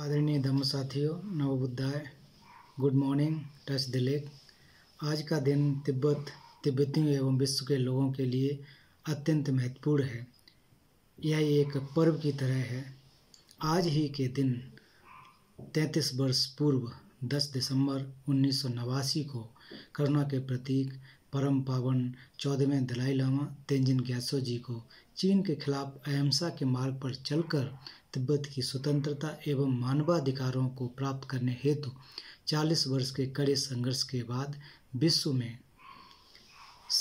आदरणीय धम्म साथियों नवबुद्धाय गुड मॉर्निंग टच द लेक आज का दिन तिब्बत तिब्बतियों एवं विश्व के लोगों के लिए अत्यंत महत्वपूर्ण है यह एक पर्व की तरह है आज ही के दिन 33 वर्ष पूर्व 10 दिसंबर उन्नीस को करुणा के प्रतीक परम पावन चौदहवें दलाई लामा तेंजिन ग्यासो जी को चीन के खिलाफ अहिंसा के मार्ग पर चलकर तिब्बत की स्वतंत्रता एवं मानवाधिकारों को प्राप्त करने हेतु 40 वर्ष के कड़े संघर्ष के बाद विश्व में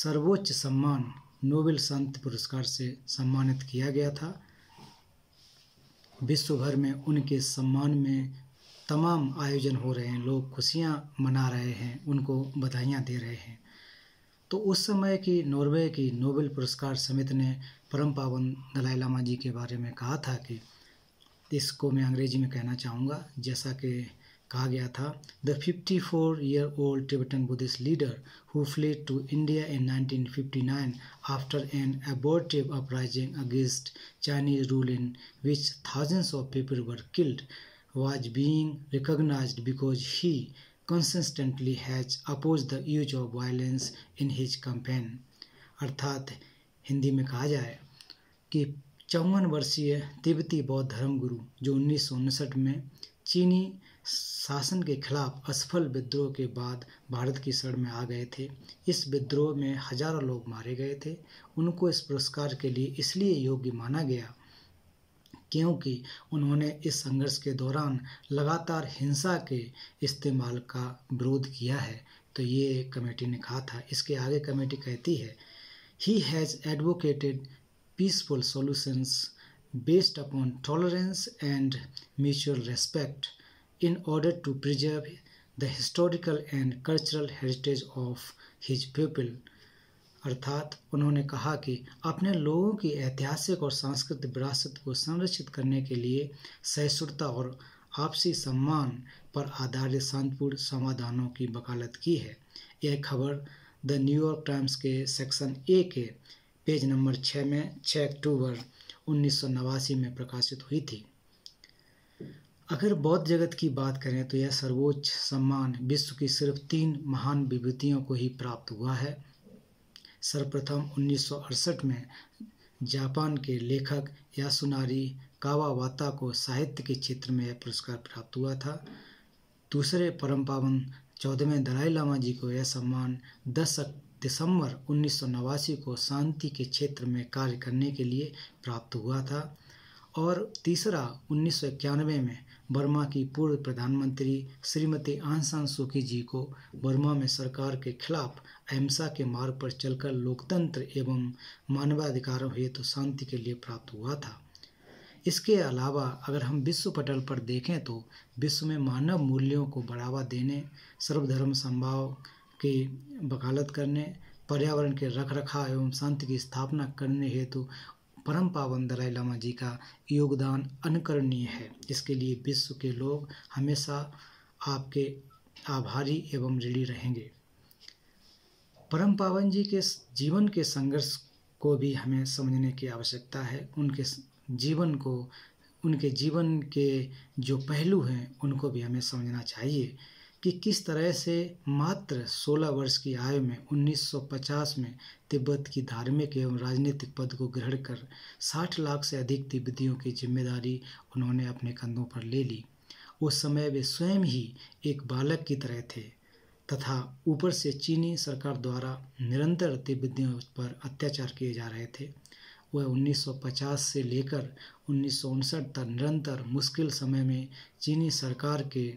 सर्वोच्च सम्मान नोबेल शांति पुरस्कार से सम्मानित किया गया था विश्व भर में उनके सम्मान में तमाम आयोजन हो रहे हैं लोग खुशियाँ मना रहे हैं उनको बधाइयाँ दे रहे हैं तो उस समय की नॉर्वे की नोबेल पुरस्कार समिति ने परम पावन दलाई लामा जी के बारे में कहा था कि इसको मैं अंग्रेजी में कहना चाहूँगा जैसा कि कहा गया था the 54 year old Tibetan Buddhist leader who fled to India in 1959 after an abortive uprising against Chinese rule in which thousands of people were killed was being recognise because he consistently has oppose the use of violence in his campaign अर्थात हिंदी में कहा जाए कि चौवन वर्षीय तिब्बती बौद्ध धर्मगुरु जो उन्नीस में चीनी शासन के खिलाफ असफल विद्रोह के बाद भारत की शरण में आ गए थे इस विद्रोह में हजारों लोग मारे गए थे उनको इस पुरस्कार के लिए इसलिए योग्य माना गया क्योंकि उन्होंने इस संघर्ष के दौरान लगातार हिंसा के इस्तेमाल का विरोध किया है तो ये कमेटी ने कहा था इसके आगे कमेटी कहती है he has advocated peaceful solutions based upon tolerance and mutual respect in order to preserve the historical and cultural heritage of his people अर्थात उन्होंने कहा कि अपने लोगों की ऐतिहासिक और सांस्कृतिक विरासत को संरक्षित करने के लिए सहिष्णुता और आपसी सम्मान पर आधारित शांतिपूर्ण समाधानों की वकालत की है यह खबर द न्यूयॉर्क टाइम्स के सेक्शन ए के पेज नंबर छः में छः अक्टूबर उन्नीस में प्रकाशित हुई थी अगर बौद्ध जगत की बात करें तो यह सर्वोच्च सम्मान विश्व की सिर्फ तीन महान विभूतियों को ही प्राप्त हुआ है सर्वप्रथम उन्नीस में जापान के लेखक यासुनारी कावावाता को साहित्य के क्षेत्र में यह पुरस्कार प्राप्त हुआ था दूसरे परम पावन चौदहवें दलाई लामा जी को यह सम्मान 10 दिसंबर उन्नीस को शांति के क्षेत्र में कार्य करने के लिए प्राप्त हुआ था और तीसरा उन्नीस में बर्मा की पूर्व प्रधानमंत्री श्रीमती आंसान सुखी जी को बर्मा में सरकार के खिलाफ अहिंसा के मार्ग पर चलकर लोकतंत्र एवं मानवाधिकार हेतु तो शांति के लिए प्राप्त हुआ था इसके अलावा अगर हम विश्व पटल पर देखें तो विश्व में मानव मूल्यों को बढ़ावा देने सर्वधर्म संभाव की वकालत करने पर्यावरण के रख रखाव एवं शांति की स्थापना करने हेतु परम पावन दलाई लामा जी का योगदान अनुकरणीय है इसके लिए विश्व के लोग हमेशा आपके आभारी एवं ऋणी रहेंगे परम पावन जी के जीवन के संघर्ष को भी हमें समझने की आवश्यकता है उनके जीवन को उनके जीवन के जो पहलू हैं उनको भी हमें समझना चाहिए कि किस तरह से मात्र 16 वर्ष की आयु में 1950 में तिब्बत की धार्मिक एवं राजनीतिक पद को ग्रहण कर 60 लाख से अधिक तिब्बतियों की जिम्मेदारी उन्होंने अपने कंधों पर ले ली उस समय वे स्वयं ही एक बालक की तरह थे तथा ऊपर से चीनी सरकार द्वारा निरंतर तिब्बतियों पर अत्याचार किए जा रहे थे वह 1950 से लेकर उन्नीस तक निरंतर मुश्किल समय में चीनी सरकार के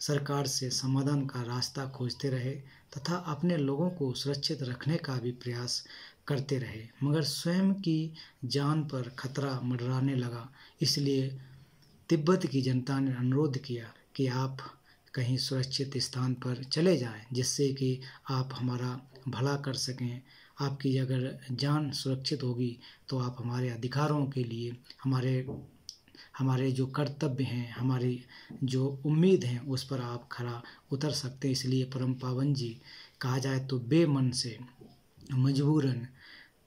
सरकार से समाधान का रास्ता खोजते रहे तथा अपने लोगों को सुरक्षित रखने का भी प्रयास करते रहे मगर स्वयं की जान पर खतरा मडराने लगा इसलिए तिब्बत की जनता ने अनुरोध किया कि आप कहीं सुरक्षित स्थान पर चले जाएं जिससे कि आप हमारा भला कर सकें आपकी अगर जान सुरक्षित होगी तो आप हमारे अधिकारों के लिए हमारे हमारे जो कर्तव्य हैं हमारी जो उम्मीद हैं उस पर आप खरा उतर सकते हैं इसलिए परम पावन जी कहा जाए तो बेमन से मजबूरन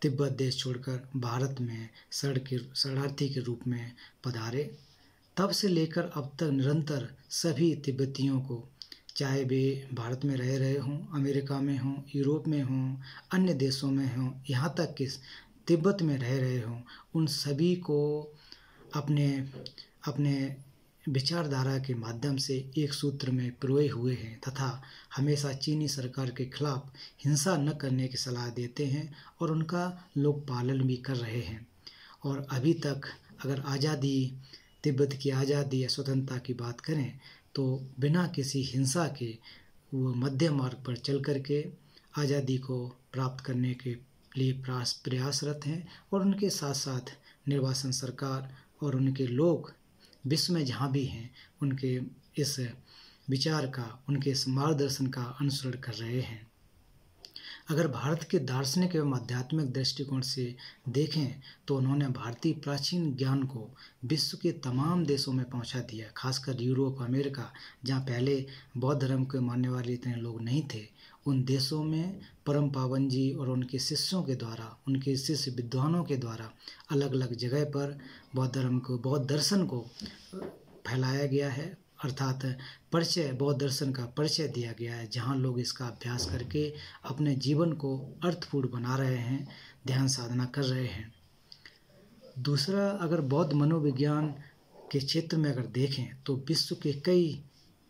तिब्बत देश छोड़कर भारत में शरण के शरणार्थी के रूप में पधारे तब से लेकर अब तक निरंतर सभी तिब्बतियों को चाहे वे भारत में रह रहे हों अमेरिका में हों यूरोप में हों अन्य देशों में हों यहाँ तक कि तिब्बत में रह रहे हों उन सभी को अपने अपने विचारधारा के माध्यम से एक सूत्र में पिरोए हुए हैं तथा हमेशा चीनी सरकार के खिलाफ हिंसा न करने की सलाह देते हैं और उनका लोग पालन भी कर रहे हैं और अभी तक अगर आज़ादी तिब्बत की आज़ादी या स्वतंत्रता की बात करें तो बिना किसी हिंसा के वो मध्य मार्ग पर चल कर के आज़ादी को प्राप्त करने के लिए प्रयासरत हैं और उनके साथ साथ निर्वासन सरकार और उनके लोग विश्व में जहाँ भी हैं उनके इस विचार का उनके इस मार्गदर्शन का अनुसरण कर रहे हैं अगर भारत के दार्शनिक एवं आध्यात्मिक दृष्टिकोण से देखें तो उन्होंने भारतीय प्राचीन ज्ञान को विश्व के तमाम देशों में पहुंचा दिया खासकर यूरोप अमेरिका जहां पहले बौद्ध धर्म के मानने वाले इतने लोग नहीं थे उन देशों में परम पावन जी और उनके शिष्यों के द्वारा उनके शिष्य विद्वानों के द्वारा अलग अलग जगह पर बौद्ध धर्म को बौद्ध दर्शन को फैलाया गया है अर्थात परिचय बौद्ध दर्शन का परिचय दिया गया है जहाँ लोग इसका अभ्यास करके अपने जीवन को अर्थपूर्ण बना रहे हैं ध्यान साधना कर रहे हैं दूसरा अगर बौद्ध मनोविज्ञान के क्षेत्र में अगर देखें तो विश्व के कई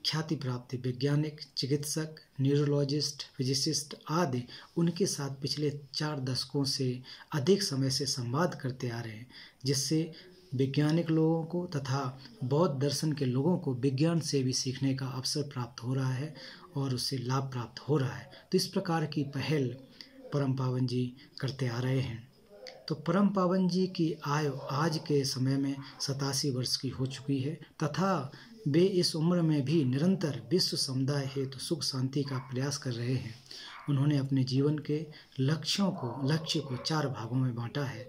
ख्याति प्राप्त वैज्ञानिक चिकित्सक न्यूरोलॉजिस्ट फिजिसिस्ट आदि उनके साथ पिछले चार दशकों से अधिक समय से संवाद करते आ रहे हैं जिससे वैज्ञानिक लोगों को तथा बौद्ध दर्शन के लोगों को विज्ञान से भी सीखने का अवसर प्राप्त हो रहा है और उससे लाभ प्राप्त हो रहा है तो इस प्रकार की पहल परम पावन जी करते आ रहे हैं तो परम पावन जी की आयु आज के समय में सतासी वर्ष की हो चुकी है तथा वे इस उम्र में भी निरंतर विश्व समुदाय हेतु तो सुख शांति का प्रयास कर रहे हैं उन्होंने अपने जीवन के लक्ष्यों को लक्ष्य को चार भागों में बांटा है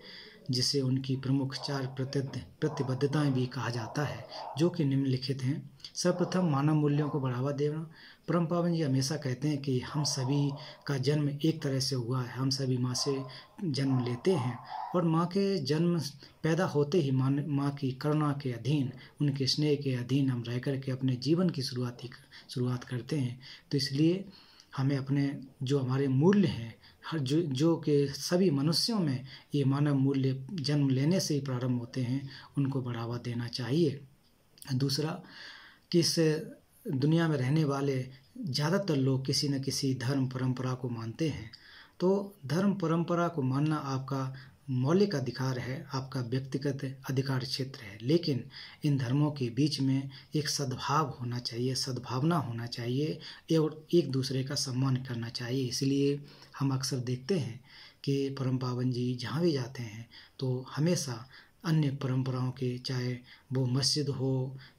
जिसे उनकी प्रमुख चार प्रतिबद्धताएं भी कहा जाता है जो कि निम्नलिखित हैं सर्वप्रथम मानव मूल्यों को बढ़ावा देना परम पावन जी हमेशा कहते हैं कि हम सभी का जन्म एक तरह से हुआ है हम सभी माँ से जन्म लेते हैं और माँ के जन्म पैदा होते ही माँ माँ की करुणा के अधीन उनके स्नेह के अधीन हम रह करके अपने जीवन की शुरुआती शुरुआत करते हैं तो इसलिए हमें अपने जो हमारे मूल्य हैं जो, जो कि सभी मनुष्यों में ये मानव मूल्य जन्म लेने से ही प्रारंभ होते हैं उनको बढ़ावा देना चाहिए दूसरा कि इस दुनिया में रहने वाले ज़्यादातर लोग किसी न किसी धर्म परंपरा को मानते हैं तो धर्म परंपरा को मानना आपका मौलिक अधिकार है आपका व्यक्तिगत अधिकार क्षेत्र है लेकिन इन धर्मों के बीच में एक सद्भाव होना चाहिए सद्भावना होना चाहिए और एक दूसरे का सम्मान करना चाहिए इसलिए हम अक्सर देखते हैं कि परम पावन जी जहाँ भी जाते हैं तो हमेशा अन्य परंपराओं के चाहे वो मस्जिद हो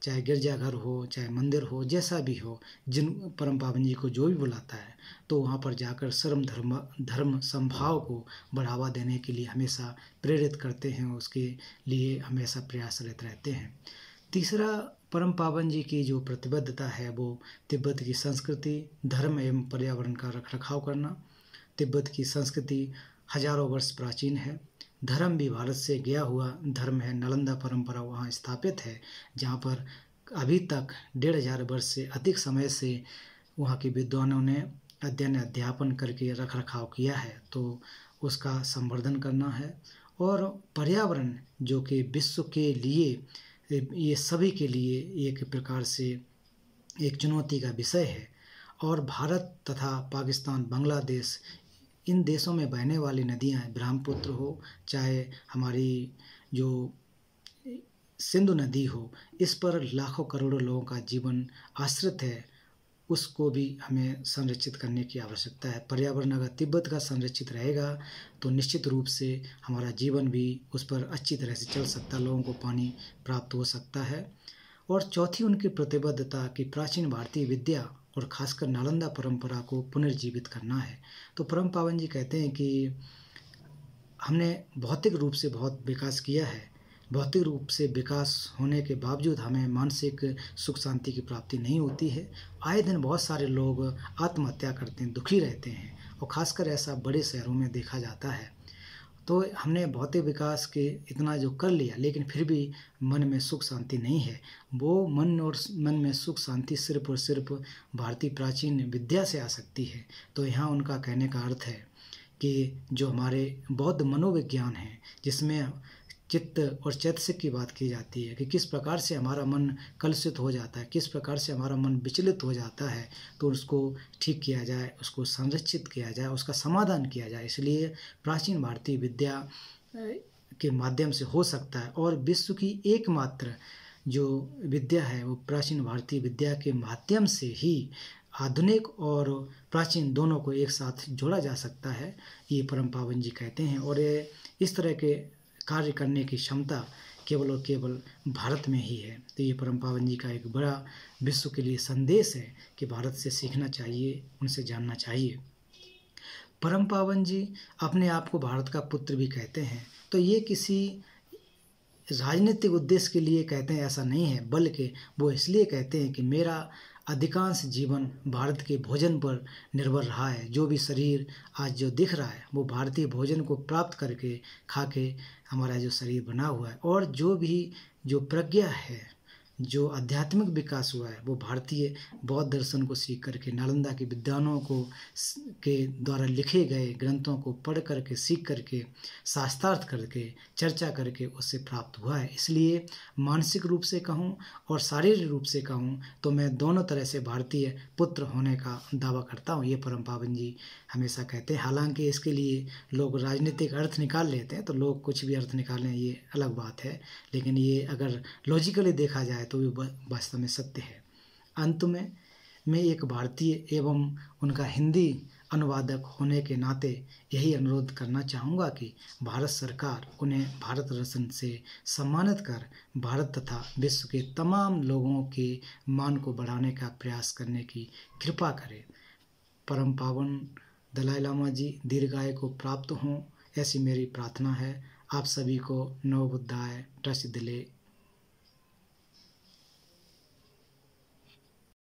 चाहे गिरजाघर हो चाहे मंदिर हो जैसा भी हो जिन परम पावन जी को जो भी बुलाता है तो वहाँ पर जाकर सर्व धर्म धर्म संभाव को बढ़ावा देने के लिए हमेशा प्रेरित करते हैं उसके लिए हमेशा प्रयासरत रहते हैं तीसरा परम पावन जी की जो प्रतिबद्धता है वो तिब्बत की संस्कृति धर्म एवं पर्यावरण का रख रखाव करना तिब्बत की संस्कृति हजारों वर्ष प्राचीन है धर्म भी भारत से गया हुआ धर्म है नालंदा परंपरा वहाँ स्थापित है जहाँ पर अभी तक डेढ़ हजार वर्ष से अधिक समय से वहाँ के विद्वानों ने अध्ययन अध्यापन करके रख रखाव किया है तो उसका संवर्धन करना है और पर्यावरण जो कि विश्व के लिए ये सभी के लिए एक प्रकार से एक चुनौती का विषय है और भारत तथा पाकिस्तान बांग्लादेश इन देशों में बहने वाली नदियाँ ब्रह्मपुत्र हो चाहे हमारी जो सिंधु नदी हो इस पर लाखों करोड़ों लोगों का जीवन आश्रित है उसको भी हमें संरक्षित करने की आवश्यकता है पर्यावरण अगर तिब्बत का संरक्षित रहेगा तो निश्चित रूप से हमारा जीवन भी उस पर अच्छी तरह से चल सकता है लोगों को पानी प्राप्त हो सकता है और चौथी उनकी प्रतिबद्धता कि प्राचीन भारतीय विद्या और ख़ासकर नालंदा परंपरा को पुनर्जीवित करना है तो परम पावन जी कहते हैं कि हमने भौतिक रूप से बहुत विकास किया है भौतिक रूप से विकास होने के बावजूद हमें मानसिक सुख शांति की प्राप्ति नहीं होती है आए दिन बहुत सारे लोग आत्महत्या करते हैं दुखी रहते हैं और खासकर ऐसा बड़े शहरों में देखा जाता है तो हमने भौतिक विकास के इतना जो कर लिया लेकिन फिर भी मन में सुख शांति नहीं है वो मन और मन में सुख शांति सिर्फ और सिर्फ भारतीय प्राचीन विद्या से आ सकती है तो यहाँ उनका कहने का अर्थ है कि जो हमारे बौद्ध मनोविज्ञान है जिसमें चित्त और चैतसिक की बात की जाती है कि किस प्रकार से हमारा मन कलुषित हो जाता है किस प्रकार से हमारा मन विचलित हो जाता है तो उसको ठीक किया जाए उसको संरक्षित किया जाए उसका समाधान किया जाए इसलिए प्राचीन भारतीय विद्या के माध्यम से हो सकता है और विश्व की एकमात्र जो विद्या है वो प्राचीन भारतीय विद्या के माध्यम से ही आधुनिक और प्राचीन दोनों को एक साथ जोड़ा जा सकता है ये परम पावन जी कहते हैं और ये इस तरह के कार्य करने की क्षमता केवल और केवल भारत में ही है तो ये परम पावन जी का एक बड़ा विश्व के लिए संदेश है कि भारत से सीखना चाहिए उनसे जानना चाहिए परम पावन जी अपने आप को भारत का पुत्र भी कहते हैं तो ये किसी राजनीतिक उद्देश्य के लिए कहते हैं ऐसा नहीं है बल्कि वो इसलिए कहते हैं कि मेरा अधिकांश जीवन भारत के भोजन पर निर्भर रहा है जो भी शरीर आज जो दिख रहा है वो भारतीय भोजन को प्राप्त करके खा के हमारा जो शरीर बना हुआ है और जो भी जो प्रज्ञा है जो आध्यात्मिक विकास हुआ है वो भारतीय बौद्ध दर्शन को सीख करके नालंदा के विद्वानों को के द्वारा लिखे गए ग्रंथों को पढ़ करके सीख करके शास्त्रार्थ करके चर्चा करके उससे प्राप्त हुआ है इसलिए मानसिक रूप से कहूँ और शारीरिक रूप से कहूँ तो मैं दोनों तरह से भारतीय पुत्र होने का दावा करता हूँ ये परम पावन जी हमेशा कहते हैं हालांकि इसके लिए लोग राजनीतिक अर्थ निकाल लेते हैं तो लोग कुछ भी अर्थ निकालें ये अलग बात है लेकिन ये अगर लॉजिकली देखा जाए तो वे वास्तव में सत्य है अंत में मैं एक भारतीय एवं उनका हिंदी अनुवादक होने के नाते यही अनुरोध करना चाहूँगा कि भारत सरकार उन्हें भारत रत्न से सम्मानित कर भारत तथा विश्व के तमाम लोगों के मान को बढ़ाने का प्रयास करने की कृपा करे परम पावन दलाई लामा जी दीर्घाय को प्राप्त हों ऐसी मेरी प्रार्थना है आप सभी को नव बुद्धाय ट्रस्ट दिले